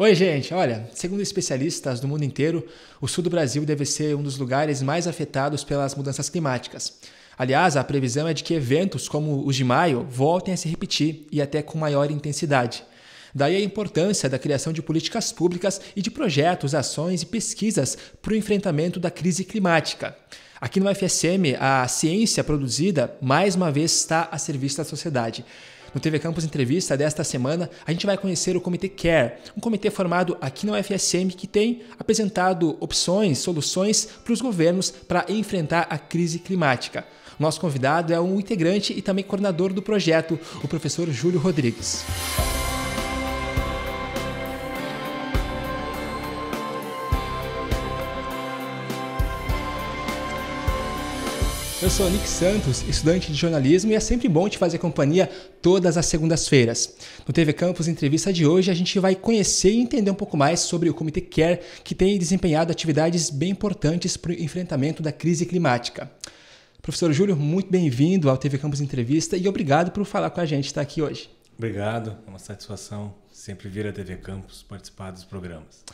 Oi, gente. Olha, segundo especialistas do mundo inteiro, o sul do Brasil deve ser um dos lugares mais afetados pelas mudanças climáticas. Aliás, a previsão é de que eventos como os de maio voltem a se repetir e até com maior intensidade. Daí a importância da criação de políticas públicas e de projetos, ações e pesquisas para o enfrentamento da crise climática. Aqui no FSM, a ciência produzida, mais uma vez, está a serviço da sociedade. No TV Campus Entrevista desta semana, a gente vai conhecer o Comitê Care, um comitê formado aqui na UFSM que tem apresentado opções, soluções para os governos para enfrentar a crise climática. Nosso convidado é um integrante e também coordenador do projeto, o professor Júlio Rodrigues. Eu sou Nick Santos, estudante de jornalismo, e é sempre bom te fazer companhia todas as segundas-feiras. No TV Campus Entrevista de hoje, a gente vai conhecer e entender um pouco mais sobre o Comitê Care, que tem desempenhado atividades bem importantes para o enfrentamento da crise climática. Professor Júlio, muito bem-vindo ao TV Campus Entrevista e obrigado por falar com a gente estar tá aqui hoje. Obrigado, é uma satisfação sempre vir à TV Campus participar dos programas.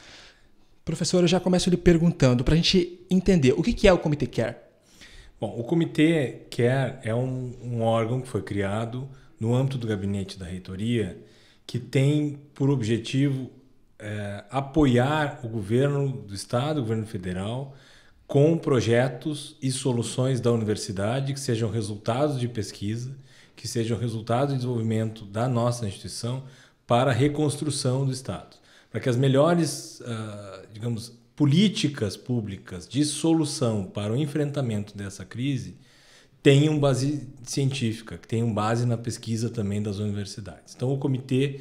Professor, eu já começo lhe perguntando, para a gente entender, o que é o Comitê Care? Bom, o Comitê quer é um, um órgão que foi criado no âmbito do gabinete da reitoria que tem por objetivo é, apoiar o governo do estado, o governo federal, com projetos e soluções da universidade que sejam resultados de pesquisa, que sejam resultados de desenvolvimento da nossa instituição para a reconstrução do estado, para que as melhores, uh, digamos, políticas públicas de solução para o enfrentamento dessa crise tenham base científica, que tenham base na pesquisa também das universidades. Então, o comitê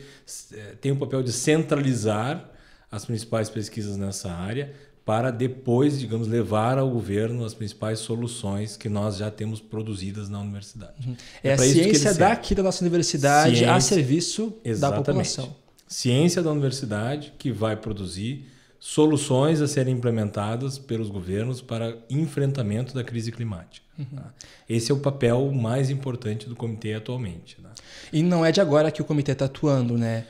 eh, tem o papel de centralizar as principais pesquisas nessa área para depois, digamos, levar ao governo as principais soluções que nós já temos produzidas na universidade. Uhum. É, é a ciência daqui da nossa universidade ciência, a serviço exatamente. da população. Ciência da universidade que vai produzir soluções a serem implementadas pelos governos para enfrentamento da crise climática. Uhum. Tá? Esse é o papel mais importante do comitê atualmente. Né? E não é de agora que o comitê está atuando, né?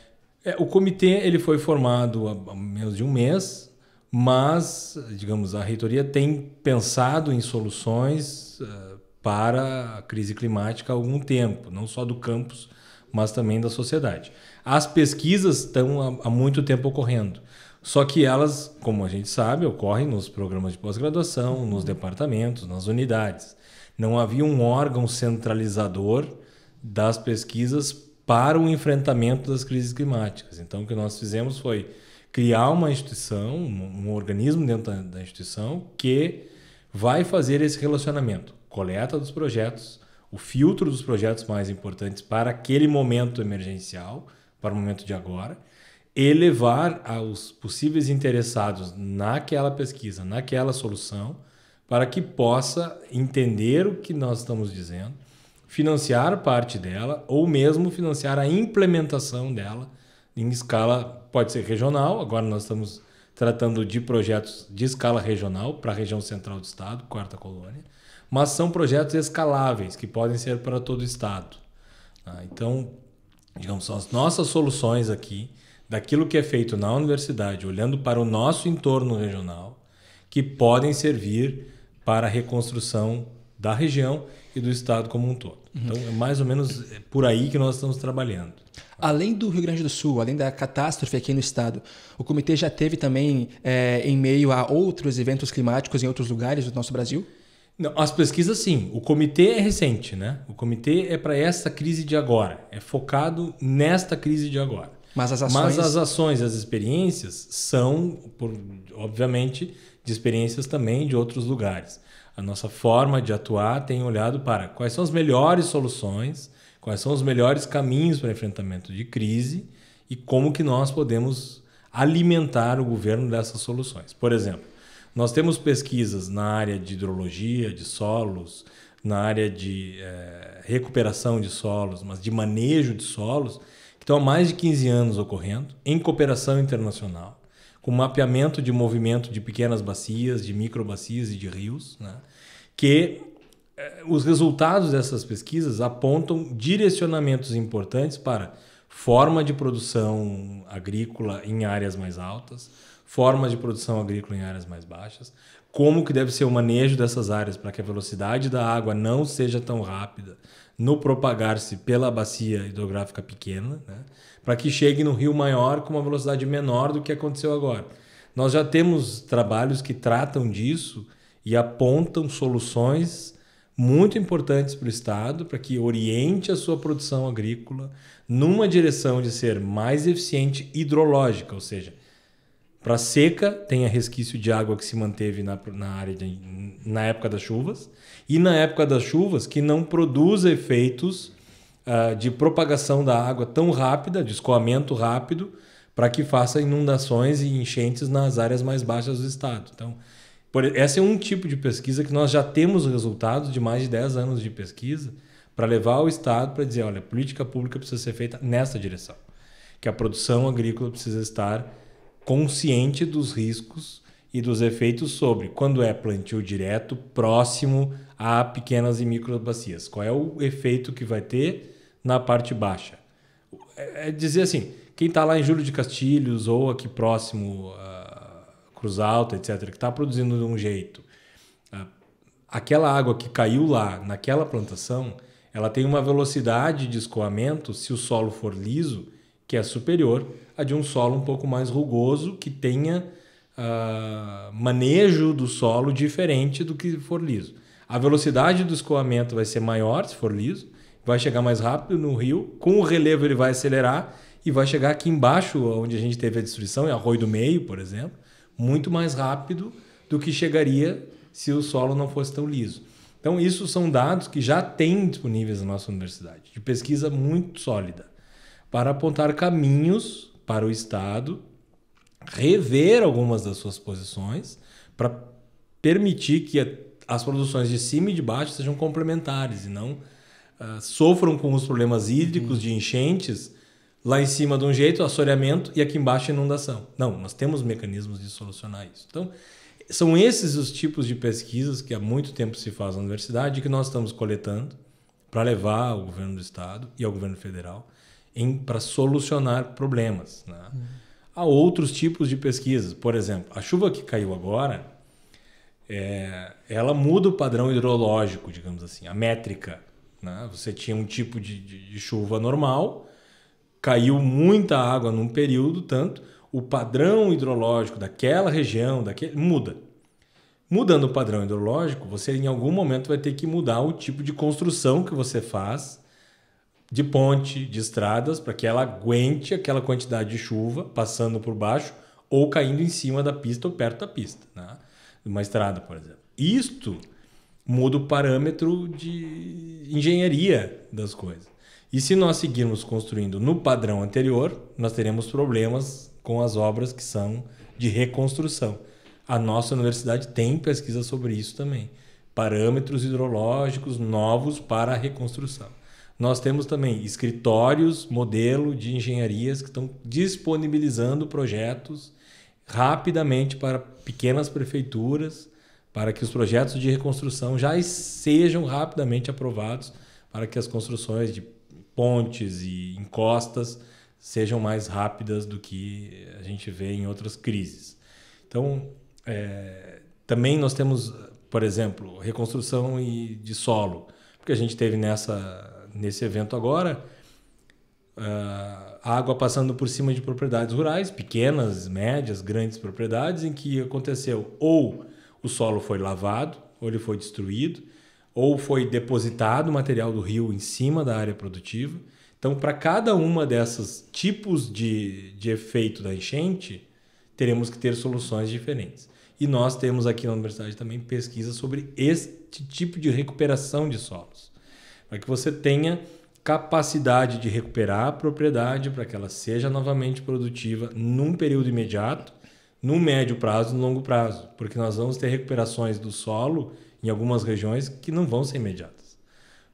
É, o comitê ele foi formado há menos de um mês, mas, digamos, a reitoria tem pensado em soluções uh, para a crise climática há algum tempo, não só do campus, mas também da sociedade. As pesquisas estão há, há muito tempo ocorrendo. Só que elas, como a gente sabe, ocorrem nos programas de pós-graduação, uhum. nos departamentos, nas unidades. Não havia um órgão centralizador das pesquisas para o enfrentamento das crises climáticas. Então, o que nós fizemos foi criar uma instituição, um, um organismo dentro da, da instituição que vai fazer esse relacionamento, coleta dos projetos, o filtro dos projetos mais importantes para aquele momento emergencial, para o momento de agora elevar aos possíveis interessados naquela pesquisa, naquela solução, para que possa entender o que nós estamos dizendo, financiar parte dela ou mesmo financiar a implementação dela em escala, pode ser regional, agora nós estamos tratando de projetos de escala regional para a região central do estado, quarta colônia, mas são projetos escaláveis que podem ser para todo o estado. Ah, então, digamos, são as nossas soluções aqui daquilo que é feito na universidade, olhando para o nosso entorno regional, que podem servir para a reconstrução da região e do estado como um todo. Uhum. Então, é mais ou menos é, por aí que nós estamos trabalhando. Além do Rio Grande do Sul, além da catástrofe aqui no estado, o comitê já teve também é, em meio a outros eventos climáticos em outros lugares do nosso Brasil? Não, as pesquisas sim. O comitê é recente, né? O comitê é para essa crise de agora, é focado nesta crise de agora. Mas as ações, Mas as, ações as experiências são, por, obviamente, de experiências também de outros lugares. A nossa forma de atuar tem olhado para quais são as melhores soluções, quais são os melhores caminhos para enfrentamento de crise e como que nós podemos alimentar o governo dessas soluções. Por exemplo, nós temos pesquisas na área de hidrologia, de solos, na área de é, recuperação de solos, mas de manejo de solos, que estão há mais de 15 anos ocorrendo, em cooperação internacional, com mapeamento de movimento de pequenas bacias, de microbacias e de rios, né? que eh, os resultados dessas pesquisas apontam direcionamentos importantes para forma de produção agrícola em áreas mais altas, formas de produção agrícola em áreas mais baixas, como que deve ser o manejo dessas áreas para que a velocidade da água não seja tão rápida, no propagar-se pela bacia hidrográfica pequena, né? para que chegue no rio maior com uma velocidade menor do que aconteceu agora. Nós já temos trabalhos que tratam disso e apontam soluções muito importantes para o Estado, para que oriente a sua produção agrícola numa direção de ser mais eficiente hidrológica, ou seja, para seca tenha resquício de água que se manteve na, na área de, na época das chuvas e na época das chuvas, que não produz efeitos uh, de propagação da água tão rápida, de escoamento rápido, para que faça inundações e enchentes nas áreas mais baixas do estado. Então, por, esse é um tipo de pesquisa que nós já temos resultados de mais de 10 anos de pesquisa para levar o estado para dizer, olha, política pública precisa ser feita nessa direção, que a produção agrícola precisa estar consciente dos riscos e dos efeitos sobre quando é plantio direto próximo a pequenas e microbacias. Qual é o efeito que vai ter na parte baixa? É, é dizer assim, quem está lá em Júlio de Castilhos ou aqui próximo a Cruz Alta, etc., que está produzindo de um jeito, aquela água que caiu lá naquela plantação, ela tem uma velocidade de escoamento, se o solo for liso, que é superior à de um solo um pouco mais rugoso que tenha uh, manejo do solo diferente do que for liso. A velocidade do escoamento vai ser maior se for liso, vai chegar mais rápido no rio, com o relevo ele vai acelerar e vai chegar aqui embaixo, onde a gente teve a destruição, em Arroio do Meio, por exemplo, muito mais rápido do que chegaria se o solo não fosse tão liso. Então, isso são dados que já tem disponíveis na nossa universidade, de pesquisa muito sólida, para apontar caminhos para o Estado rever algumas das suas posições para permitir que a, as produções de cima e de baixo sejam complementares e não uh, sofram com os problemas hídricos de enchentes lá em cima de um jeito, assoreamento e aqui embaixo inundação. Não, nós temos mecanismos de solucionar isso. Então, são esses os tipos de pesquisas que há muito tempo se faz na universidade e que nós estamos coletando para levar ao governo do estado e ao governo federal para solucionar problemas. Né? Uhum a outros tipos de pesquisas. Por exemplo, a chuva que caiu agora, é, ela muda o padrão hidrológico, digamos assim, a métrica. Né? Você tinha um tipo de, de, de chuva normal, caiu muita água num período, tanto o padrão hidrológico daquela região daquele, muda. Mudando o padrão hidrológico, você em algum momento vai ter que mudar o tipo de construção que você faz de ponte, de estradas, para que ela aguente aquela quantidade de chuva passando por baixo ou caindo em cima da pista ou perto da pista, né? uma estrada, por exemplo. Isto muda o parâmetro de engenharia das coisas. E se nós seguirmos construindo no padrão anterior, nós teremos problemas com as obras que são de reconstrução. A nossa universidade tem pesquisa sobre isso também. Parâmetros hidrológicos novos para a reconstrução. Nós temos também escritórios, modelo de engenharias que estão disponibilizando projetos rapidamente para pequenas prefeituras, para que os projetos de reconstrução já sejam rapidamente aprovados, para que as construções de pontes e encostas sejam mais rápidas do que a gente vê em outras crises. Então, é, também nós temos, por exemplo, reconstrução de solo, porque a gente teve nessa nesse evento agora, uh, água passando por cima de propriedades rurais, pequenas, médias, grandes propriedades, em que aconteceu ou o solo foi lavado, ou ele foi destruído, ou foi depositado o material do rio em cima da área produtiva. Então, para cada uma dessas tipos de, de efeito da enchente, teremos que ter soluções diferentes. E nós temos aqui na universidade também pesquisa sobre este tipo de recuperação de solos para é que você tenha capacidade de recuperar a propriedade para que ela seja novamente produtiva num período imediato, no médio prazo e no longo prazo, porque nós vamos ter recuperações do solo em algumas regiões que não vão ser imediatas.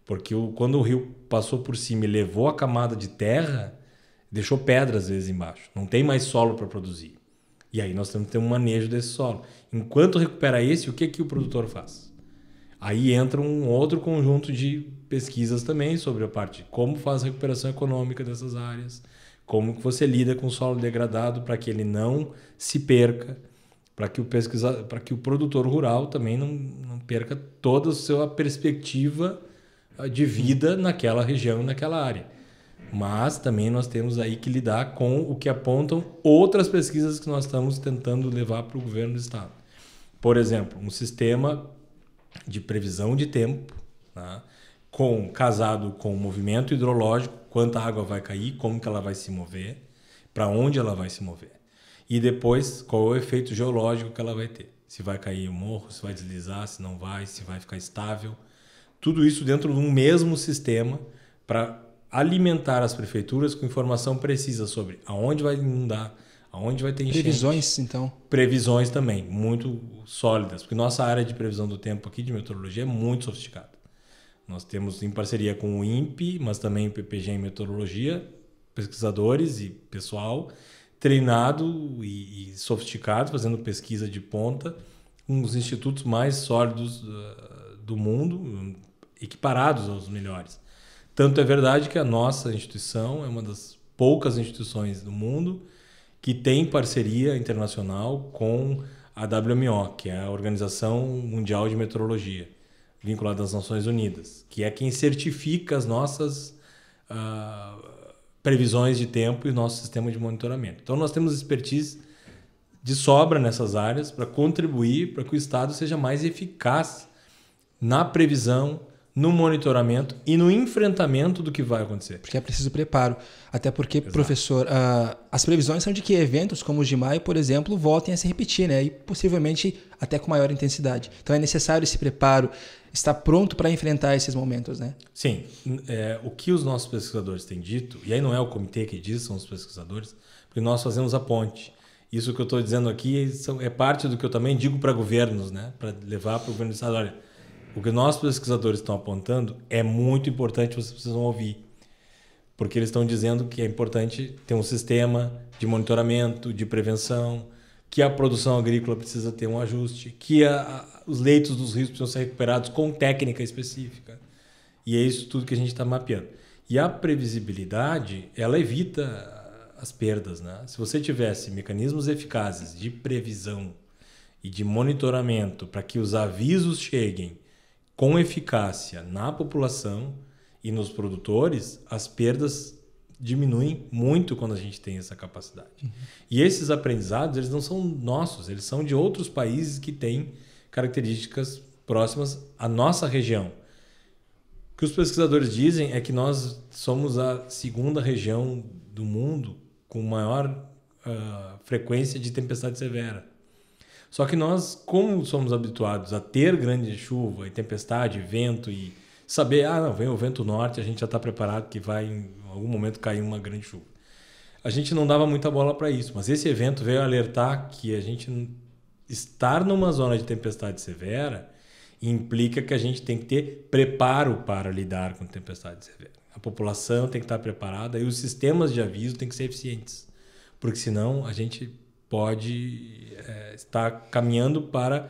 Porque o, quando o rio passou por cima e levou a camada de terra, deixou pedras às vezes embaixo, não tem mais solo para produzir. E aí nós temos que ter um manejo desse solo. Enquanto recupera esse, o que, que o produtor faz? Aí entra um outro conjunto de pesquisas também sobre a parte de como faz a recuperação econômica dessas áreas, como que você lida com o solo degradado para que ele não se perca, para que o pesquisador, para que o produtor rural também não, não perca toda a sua perspectiva ah, de vida naquela região, naquela área. Mas também nós temos aí que lidar com o que apontam outras pesquisas que nós estamos tentando levar para o governo do estado. Por exemplo, um sistema de previsão de tempo, né? com casado com o movimento hidrológico, quanta água vai cair, como que ela vai se mover, para onde ela vai se mover. E depois, qual é o efeito geológico que ela vai ter. Se vai cair o morro, se vai deslizar, se não vai, se vai ficar estável. Tudo isso dentro de um mesmo sistema para alimentar as prefeituras com informação precisa sobre aonde vai inundar, Onde vai ter enchente? Previsões, então. Previsões também, muito sólidas, porque nossa área de previsão do tempo aqui de meteorologia é muito sofisticada. Nós temos em parceria com o INPE, mas também o PPG em meteorologia, pesquisadores e pessoal treinado e, e sofisticado, fazendo pesquisa de ponta, um dos institutos mais sólidos ah, do mundo, equiparados aos melhores. Tanto é verdade que a nossa instituição é uma das poucas instituições do mundo que tem parceria internacional com a WMO, que é a Organização Mundial de Meteorologia, vinculada às Nações Unidas, que é quem certifica as nossas uh, previsões de tempo e o nosso sistema de monitoramento. Então, nós temos expertise de sobra nessas áreas para contribuir para que o Estado seja mais eficaz na previsão, no monitoramento e no enfrentamento do que vai acontecer. Porque é preciso preparo. Até porque, Exato. professor, uh, as previsões são de que eventos como os de maio, por exemplo, voltem a se repetir, né? E possivelmente até com maior intensidade. Então é necessário esse preparo, estar pronto para enfrentar esses momentos, né? Sim. É, o que os nossos pesquisadores têm dito, e aí não é o comitê que diz, são os pesquisadores, porque nós fazemos a ponte. Isso que eu estou dizendo aqui é parte do que eu também digo para governos, né? Para levar para o governo do Estado. Olha, o que nossos pesquisadores estão apontando é muito importante, vocês precisam ouvir porque eles estão dizendo que é importante ter um sistema de monitoramento, de prevenção, que a produção agrícola precisa ter um ajuste, que a, os leitos dos rios precisam ser recuperados com técnica específica. E é isso tudo que a gente está mapeando. E a previsibilidade, ela evita as perdas. Né? Se você tivesse mecanismos eficazes de previsão e de monitoramento para que os avisos cheguem com eficácia na população, e nos produtores, as perdas diminuem muito quando a gente tem essa capacidade. Uhum. E esses aprendizados, eles não são nossos, eles são de outros países que têm características próximas à nossa região. O que os pesquisadores dizem é que nós somos a segunda região do mundo com maior uh, frequência de tempestade severa. Só que nós, como somos habituados a ter grande chuva e tempestade, vento e saber, ah, não, vem o vento norte, a gente já está preparado que vai em algum momento cair uma grande chuva. A gente não dava muita bola para isso, mas esse evento veio alertar que a gente estar numa zona de tempestade severa implica que a gente tem que ter preparo para lidar com tempestade severa. A população tem que estar preparada e os sistemas de aviso têm que ser eficientes, porque senão a gente pode é, estar caminhando para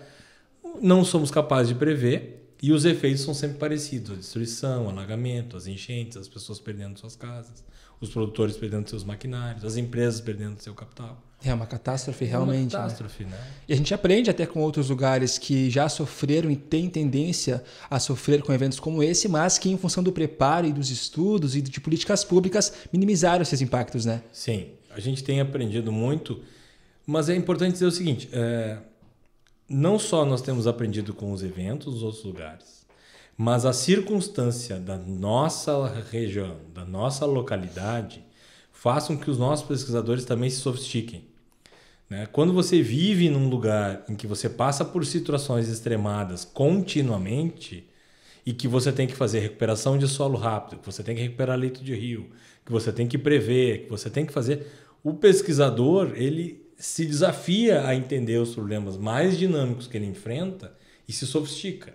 não somos capazes de prever e os efeitos são sempre parecidos: a destruição, o alagamento, as enchentes, as pessoas perdendo suas casas, os produtores perdendo seus maquinários, as empresas perdendo seu capital. É uma catástrofe realmente. É uma né? catástrofe, né? né? E a gente aprende até com outros lugares que já sofreram e têm tendência a sofrer com eventos como esse, mas que em função do preparo e dos estudos e de políticas públicas minimizaram esses impactos, né? Sim, a gente tem aprendido muito, mas é importante dizer o seguinte: é não só nós temos aprendido com os eventos dos outros lugares, mas a circunstância da nossa região, da nossa localidade, com que os nossos pesquisadores também se sofistiquem. Né? Quando você vive num lugar em que você passa por situações extremadas continuamente e que você tem que fazer recuperação de solo rápido, que você tem que recuperar leito de rio, que você tem que prever, que você tem que fazer, o pesquisador ele se desafia a entender os problemas mais dinâmicos que ele enfrenta e se sofistica.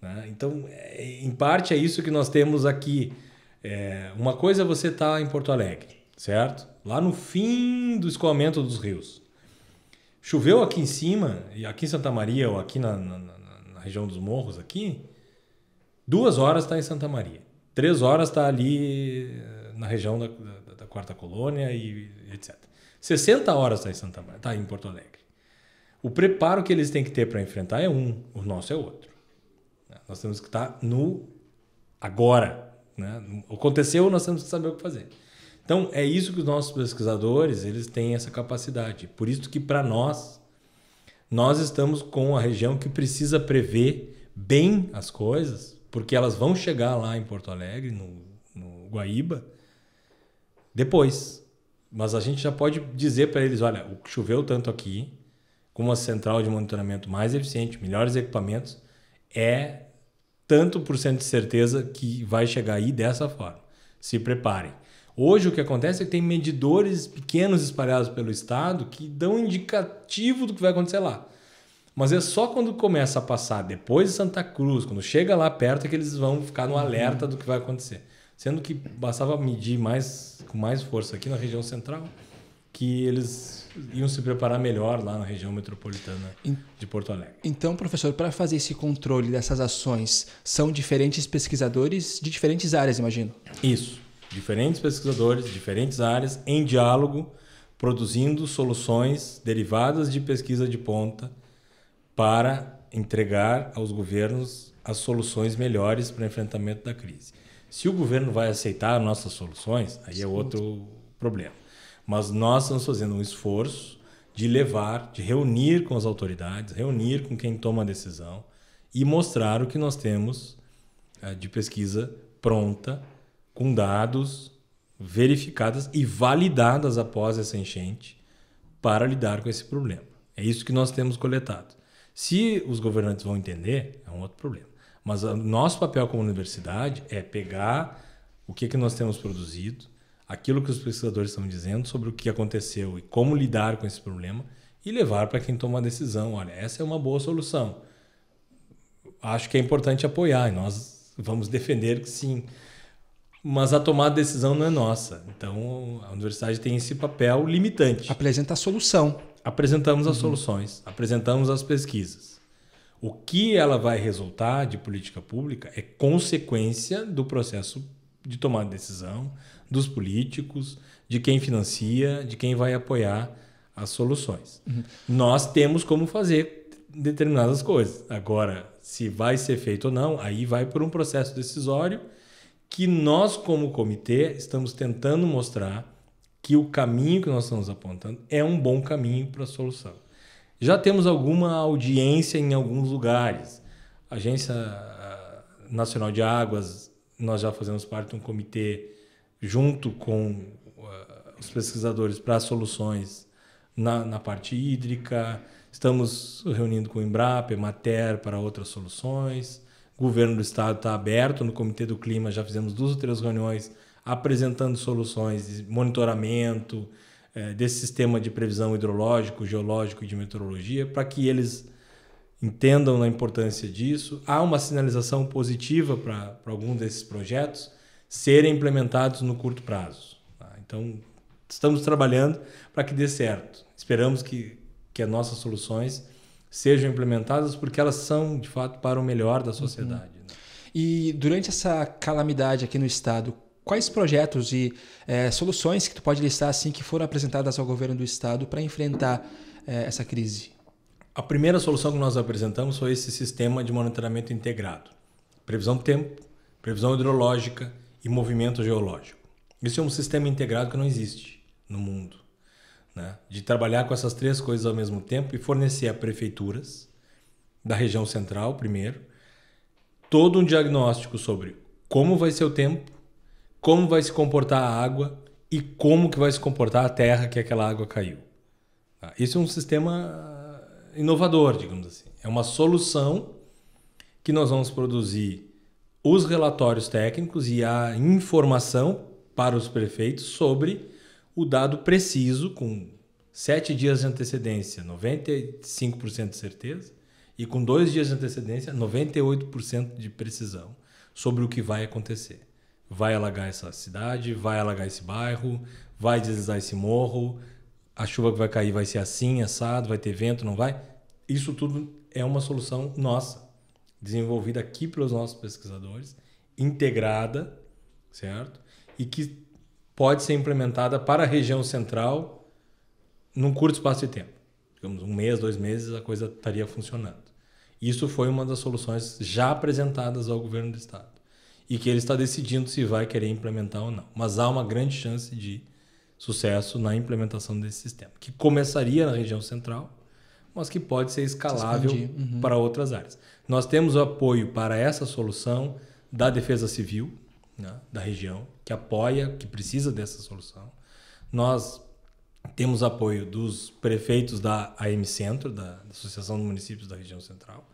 Né? Então, é, em parte é isso que nós temos aqui. É, uma coisa é você estar tá em Porto Alegre, certo? Lá no fim do escoamento dos rios. Choveu aqui em cima, e aqui em Santa Maria ou aqui na, na, na região dos morros, aqui, duas horas está em Santa Maria. Três horas está ali eh, na região da, da, da quarta colônia e etc. 60 horas está em Santa Maria, tá em Porto Alegre. O preparo que eles têm que ter para enfrentar é um, o nosso é outro. Nós temos que estar tá no agora. Né? Aconteceu, nós temos que saber o que fazer. Então, é isso que os nossos pesquisadores eles têm essa capacidade. Por isso que, para nós, nós estamos com a região que precisa prever bem as coisas, porque elas vão chegar lá em Porto Alegre, no, no Guaíba, depois. Mas a gente já pode dizer para eles: olha, o que choveu tanto aqui, com uma central de monitoramento mais eficiente, melhores equipamentos, é tanto por cento de certeza que vai chegar aí dessa forma. Se preparem. Hoje o que acontece é que tem medidores pequenos espalhados pelo estado que dão indicativo do que vai acontecer lá. Mas é só quando começa a passar depois de Santa Cruz, quando chega lá perto, é que eles vão ficar no uhum. alerta do que vai acontecer. Sendo que bastava medir mais, com mais força aqui na região central, que eles iam se preparar melhor lá na região metropolitana de Porto Alegre. Então, professor, para fazer esse controle dessas ações, são diferentes pesquisadores de diferentes áreas, imagino? Isso. Diferentes pesquisadores, diferentes áreas, em diálogo, produzindo soluções derivadas de pesquisa de ponta para entregar aos governos as soluções melhores para enfrentamento da crise. Se o governo vai aceitar nossas soluções, aí é outro problema. Mas nós estamos fazendo um esforço de levar, de reunir com as autoridades, reunir com quem toma a decisão e mostrar o que nós temos eh, de pesquisa pronta, com dados verificadas e validadas após essa enchente para lidar com esse problema. É isso que nós temos coletado. Se os governantes vão entender, é um outro problema. Mas o nosso papel como universidade é pegar o que, que nós temos produzido, aquilo que os pesquisadores estão dizendo sobre o que aconteceu e como lidar com esse problema e levar para quem toma a decisão. Olha, essa é uma boa solução. Acho que é importante apoiar e nós vamos defender que sim. Mas a tomada de decisão não é nossa. Então a universidade tem esse papel limitante. Apresenta a solução. Apresentamos as uhum. soluções, apresentamos as pesquisas. O que ela vai resultar de política pública é consequência do processo de tomada de decisão, dos políticos, de quem financia, de quem vai apoiar as soluções. Uhum. Nós temos como fazer determinadas coisas. Agora, se vai ser feito ou não, aí vai por um processo decisório que nós, como comitê, estamos tentando mostrar que o caminho que nós estamos apontando é um bom caminho para a solução. Já temos alguma audiência em alguns lugares. A Agência ah, Nacional de Águas, nós já fazemos parte de um comitê junto com ah, os pesquisadores para soluções na, na parte hídrica. Estamos reunindo com o Embrapa, Emater para outras soluções. O governo do estado está aberto. No Comitê do Clima já fizemos duas ou três reuniões apresentando soluções de monitoramento, é, desse sistema de previsão hidrológico, geológico e de meteorologia, para que eles entendam a importância disso. Há uma sinalização positiva para algum desses projetos serem implementados no curto prazo. Tá? Então, estamos trabalhando para que dê certo. Esperamos que, que as nossas soluções sejam implementadas porque elas são, de fato, para o melhor da uhum. sociedade. Uhum. Né? E durante essa calamidade aqui no estado, quais projetos e é, soluções que tu pode listar assim que foram apresentadas ao governo do estado para enfrentar é, essa crise? A primeira solução que nós apresentamos foi esse sistema de monitoramento integrado, previsão do tempo, previsão hidrológica e movimento geológico. Isso é um sistema integrado que não existe no mundo, né? de trabalhar com essas três coisas ao mesmo tempo e fornecer a prefeituras da região central primeiro todo um diagnóstico sobre como vai ser o tempo como vai se comportar a água e como que vai se comportar a terra que aquela água caiu. Tá? Isso é um sistema ah, inovador, digamos assim. É uma solução que nós vamos produzir os relatórios técnicos e a informação para os prefeitos sobre o dado preciso, com sete dias de antecedência, 95% de certeza, e com dois dias de antecedência, 98% de precisão sobre o que vai acontecer vai alagar essa cidade, vai alagar esse bairro, vai deslizar esse morro, a chuva que vai cair vai ser assim, assado, vai ter vento, não vai? Isso tudo é uma solução nossa, desenvolvida aqui pelos nossos pesquisadores, integrada, certo? E que pode ser implementada para a região central num curto espaço de tempo. Digamos, um mês, dois meses, a coisa estaria funcionando. Isso foi uma das soluções já apresentadas ao governo do estado e que ele está decidindo se vai querer implementar ou não. Mas há uma grande chance de sucesso na implementação desse sistema, que começaria na região central, mas que pode ser escalável uhum. para outras áreas. Nós temos o apoio para essa solução da Defesa Civil né, da região, que apoia, que precisa dessa solução. Nós temos apoio dos prefeitos da AM Centro, da Associação de Municípios da Região Central,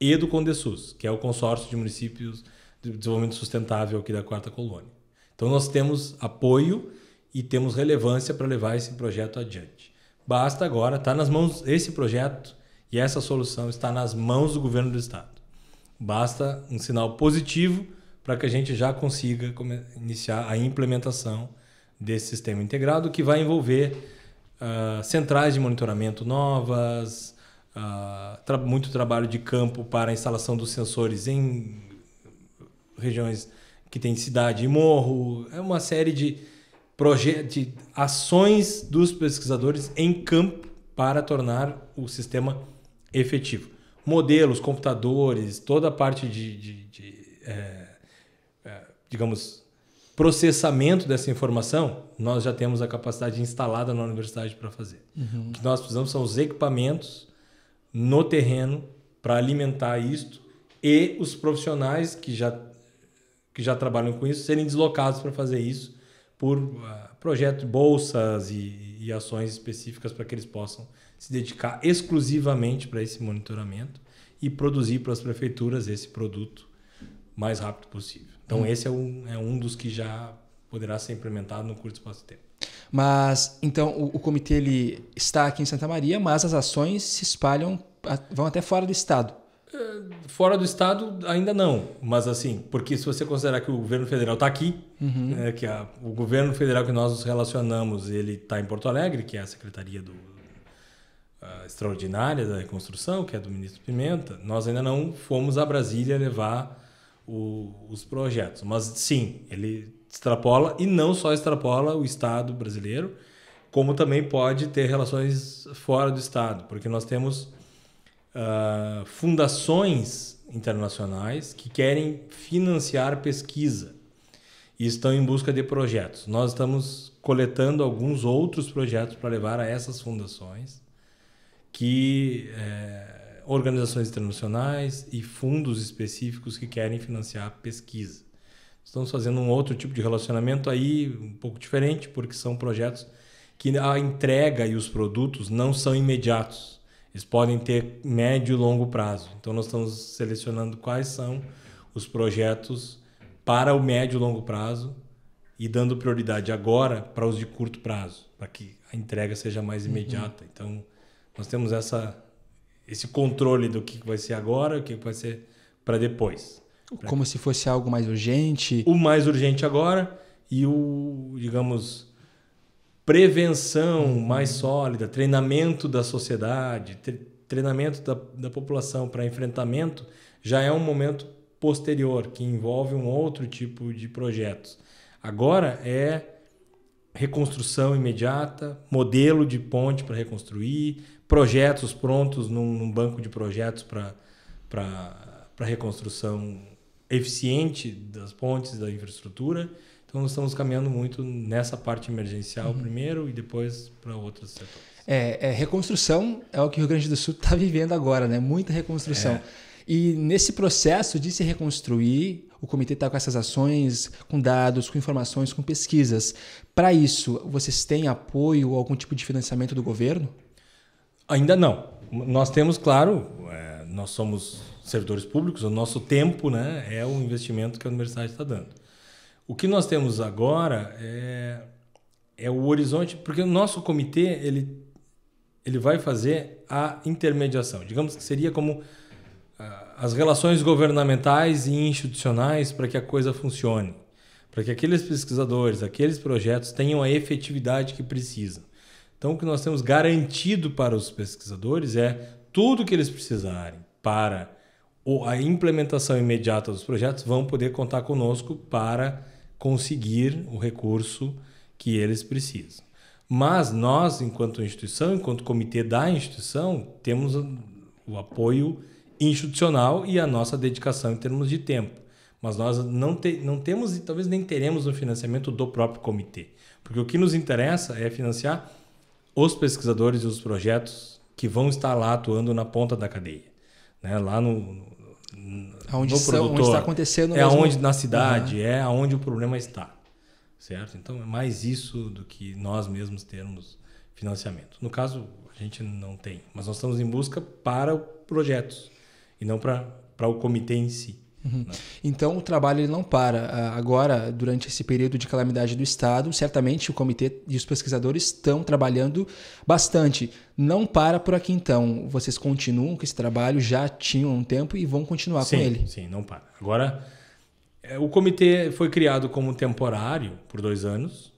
e do Condesus, que é o consórcio de municípios desenvolvimento sustentável aqui da quarta colônia. Então nós temos apoio e temos relevância para levar esse projeto adiante. Basta agora, está nas mãos esse projeto e essa solução está nas mãos do governo do estado. Basta um sinal positivo para que a gente já consiga iniciar a implementação desse sistema integrado que vai envolver uh, centrais de monitoramento novas, uh, tra muito trabalho de campo para a instalação dos sensores em regiões que tem cidade e morro. É uma série de, de ações dos pesquisadores em campo para tornar o sistema efetivo. Modelos, computadores, toda a parte de, de, de é, é, digamos, processamento dessa informação, nós já temos a capacidade instalada na universidade para fazer. Uhum. O que nós precisamos são os equipamentos no terreno para alimentar isto e os profissionais que já que já trabalham com isso serem deslocados para fazer isso por uh, ah, projetos, bolsas e, e ações específicas para que eles possam se dedicar exclusivamente para esse monitoramento e produzir para as prefeituras esse produto mais rápido possível. Então, hum. esse é um, é um dos que já poderá ser implementado no curto espaço de tempo. Mas, então, o, o comitê ele está aqui em Santa Maria, mas as ações se espalham, ah, vão até fora do estado. Eh, fora do estado, ainda não. Mas assim, porque se você considerar que o governo federal está aqui, uhum. né, que a, o governo federal que nós nos relacionamos, ele está em Porto Alegre, que é a Secretaria do, ah, Extraordinária da Reconstrução, que é do ministro Pimenta, nós ainda não fomos a Brasília levar o, os projetos. Mas sim, ele extrapola, e não só extrapola o Estado brasileiro, como também pode ter relações fora do Estado, porque nós temos uh, fundações internacionais que querem financiar pesquisa e estão em busca de projetos. Nós estamos coletando alguns outros projetos para levar a essas fundações que eh, organizações internacionais e fundos específicos que querem financiar pesquisa. Estamos fazendo um outro tipo de relacionamento aí, um pouco diferente, porque são projetos que a entrega e os produtos não são imediatos. Eles podem ter médio e longo prazo. Então, nós estamos selecionando quais são os projetos para o médio e longo prazo e dando prioridade agora para os de curto prazo, para que a entrega seja mais imediata. Uhum. Então, nós temos essa, esse controle do que vai ser agora, o que vai ser para depois. Como se fosse algo mais urgente? O mais urgente agora e o, digamos, prevenção uhum. mais sólida, treinamento da sociedade, treinamento da, da população para enfrentamento, já é um momento posterior, que envolve um outro tipo de projetos. Agora é reconstrução imediata, modelo de ponte para reconstruir, projetos prontos num, num banco de projetos para reconstrução eficiente das pontes, da infraestrutura então, nós estamos caminhando muito nessa parte emergencial uhum. primeiro e depois para outros setores. É, é, reconstrução é o que o Rio Grande do Sul está vivendo agora, né? Muita reconstrução. É. E nesse processo de se reconstruir, o comitê está com essas ações, com dados, com informações, com pesquisas. Para isso, vocês têm apoio ou algum tipo de financiamento do governo? Ainda não. Nós temos, claro, é, nós somos servidores públicos, o nosso tempo né, é o investimento que a universidade está dando. O que nós temos agora é, é o horizonte, porque o nosso comitê ele, ele vai fazer a intermediação. Digamos que seria como uh, as relações governamentais e institucionais para que a coisa funcione, para que aqueles pesquisadores, aqueles projetos tenham a efetividade que precisam. Então, o que nós temos garantido para os pesquisadores é tudo que eles precisarem para a implementação imediata dos projetos, vão poder contar conosco para conseguir o recurso que eles precisam. Mas nós, enquanto instituição, enquanto comitê da instituição, temos o apoio institucional e a nossa dedicação em termos de tempo. Mas nós não, te, não temos e talvez nem teremos um financiamento do próprio comitê. Porque o que nos interessa é financiar os pesquisadores e os projetos que vão estar lá atuando na ponta da cadeia. Né? Lá no, Aonde no está, produtor, onde está acontecendo é onde na cidade uhum. é aonde o problema está certo então é mais isso do que nós mesmos termos financiamento no caso a gente não tem mas nós estamos em busca para projetos e não para para o comitê em si Uhum. Né? Então o trabalho ele não para. Ah, agora, durante esse período de calamidade do Estado, certamente o comitê e os pesquisadores estão trabalhando bastante. Não para por aqui então. Vocês continuam com esse trabalho, já tinham um tempo e vão continuar sim, com ele. Sim, não para. Agora, é, o comitê foi criado como temporário por dois anos,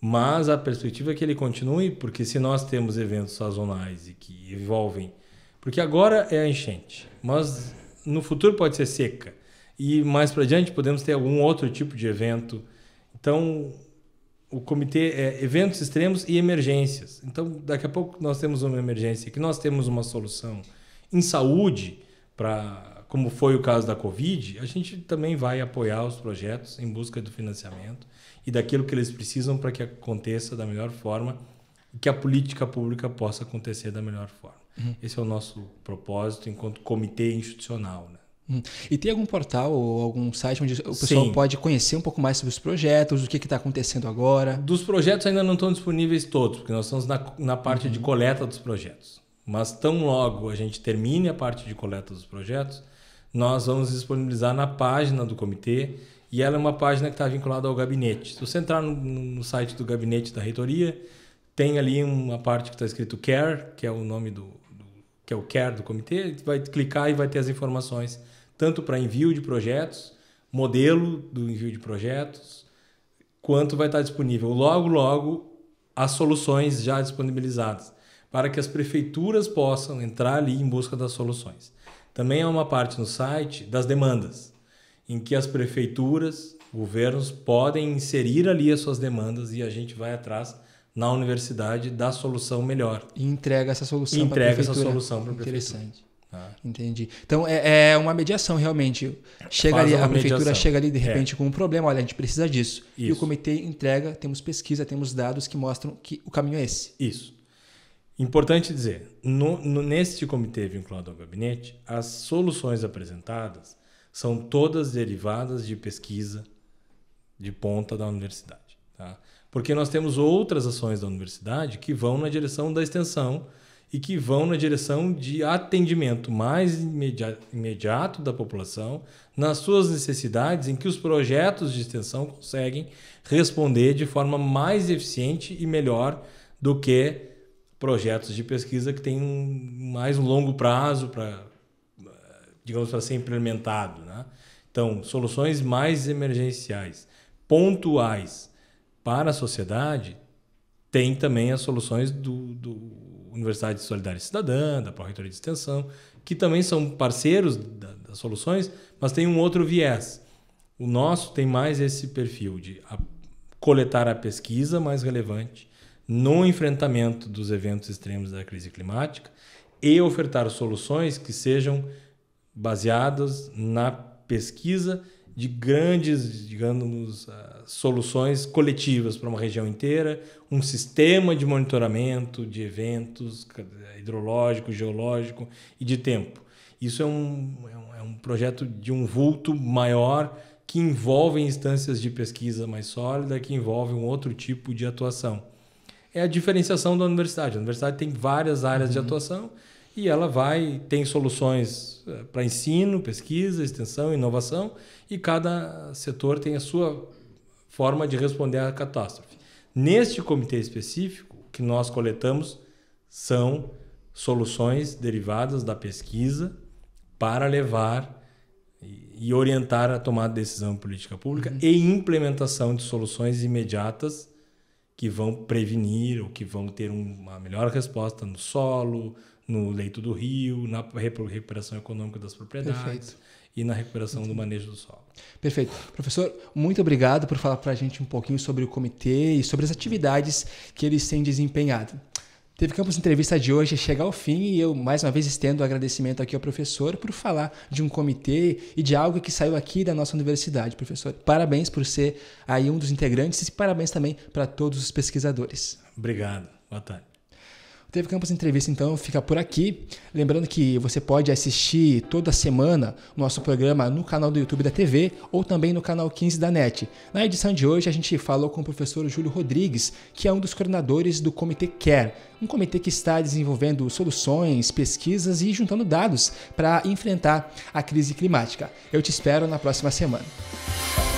mas a perspectiva é que ele continue, porque se nós temos eventos sazonais e que envolvem. Porque agora é a enchente, mas no futuro pode ser seca e mais para diante podemos ter algum outro tipo de evento. Então, o comitê é eventos extremos e emergências. Então, daqui a pouco nós temos uma emergência, que nós temos uma solução em saúde para como foi o caso da Covid, a gente também vai apoiar os projetos em busca do financiamento e daquilo que eles precisam para que aconteça da melhor forma e que a política pública possa acontecer da melhor forma. Uhum. Esse é o nosso propósito enquanto comitê institucional. Né? Uhum. E tem algum portal ou algum site onde o pessoal Sim. pode conhecer um pouco mais sobre os projetos, o que está acontecendo agora? Dos projetos ainda não estão disponíveis todos, porque nós estamos na, na parte uhum. de coleta dos projetos. Mas tão logo a gente termine a parte de coleta dos projetos, nós vamos disponibilizar na página do comitê e ela é uma página que está vinculada ao gabinete. Se você entrar no, no site do gabinete da reitoria, tem ali uma parte que está escrito CARE, que é o nome do, que é o care do comitê, vai clicar e vai ter as informações tanto para envio de projetos, modelo do envio de projetos, quanto vai estar disponível logo logo as soluções já disponibilizadas, para que as prefeituras possam entrar ali em busca das soluções. Também há uma parte no site das demandas, em que as prefeituras, governos podem inserir ali as suas demandas e a gente vai atrás na universidade da solução melhor. E entrega essa solução para a Entrega essa solução para Interessante. Ah. Entendi. Então é, é, uma mediação realmente. Chega ali, a prefeitura mediação. chega ali de repente é. com um problema, olha, a gente precisa disso. Isso. E o comitê entrega, temos pesquisa, temos dados que mostram que o caminho é esse. Isso. Importante dizer, no, no, neste comitê vinculado ao gabinete, as soluções apresentadas são todas derivadas de pesquisa de ponta da universidade. Tá? Porque nós temos outras ações da universidade que vão na direção da extensão e que vão na direção de atendimento mais imediato da população nas suas necessidades, em que os projetos de extensão conseguem responder de forma mais eficiente e melhor do que projetos de pesquisa que têm um, mais um longo prazo para, digamos, para ser implementado. Né? Então, soluções mais emergenciais, pontuais, para a sociedade, tem também as soluções do, do Universidade de Solidariedade Cidadã, da Pró-Reitoria de Extensão, que também são parceiros da, das soluções, mas tem um outro viés. O nosso tem mais esse perfil de a, coletar a pesquisa mais relevante no enfrentamento dos eventos extremos da crise climática e ofertar soluções que sejam baseadas na pesquisa de grandes, digamos, ah, soluções coletivas para uma região inteira, um sistema de monitoramento de eventos hidrológico, geológico e de tempo. Isso é, é um, é um projeto de um vulto maior que envolve instâncias de pesquisa mais sólida, que envolve um outro tipo de atuação. É a diferenciação da universidade. A universidade tem várias áreas uhum. de atuação e ela vai, tem soluções eh, para ensino, pesquisa, extensão, inovação, e cada setor tem a sua forma de responder à catástrofe. Neste comitê específico, o que nós coletamos são soluções derivadas da pesquisa para levar e orientar a tomada de decisão em política pública uhum. e implementação de soluções imediatas que vão prevenir ou que vão ter uma melhor resposta no solo, no leito do rio, na recuperação econômica das propriedades Perfeito. e na recuperação do manejo do solo. Perfeito. Professor, muito obrigado por falar para a gente um pouquinho sobre o comitê e sobre as atividades que eles têm desempenhado. Teve Campus Entrevista de hoje é chega ao fim e eu mais uma vez estendo o agradecimento aqui ao professor por falar de um comitê e de algo que saiu aqui da nossa universidade, professor. Parabéns por ser aí um dos integrantes e parabéns também para todos os pesquisadores. Obrigado. Boa tarde. Teve TV Campus Entrevista, então, fica por aqui. Lembrando que você pode assistir toda semana o nosso programa no canal do YouTube da TV ou também no canal 15 da NET. Na edição de hoje, a gente falou com o professor Júlio Rodrigues, que é um dos coordenadores do Comitê CARE, um comitê que está desenvolvendo soluções, pesquisas e juntando dados para enfrentar a crise climática. Eu te espero na próxima semana.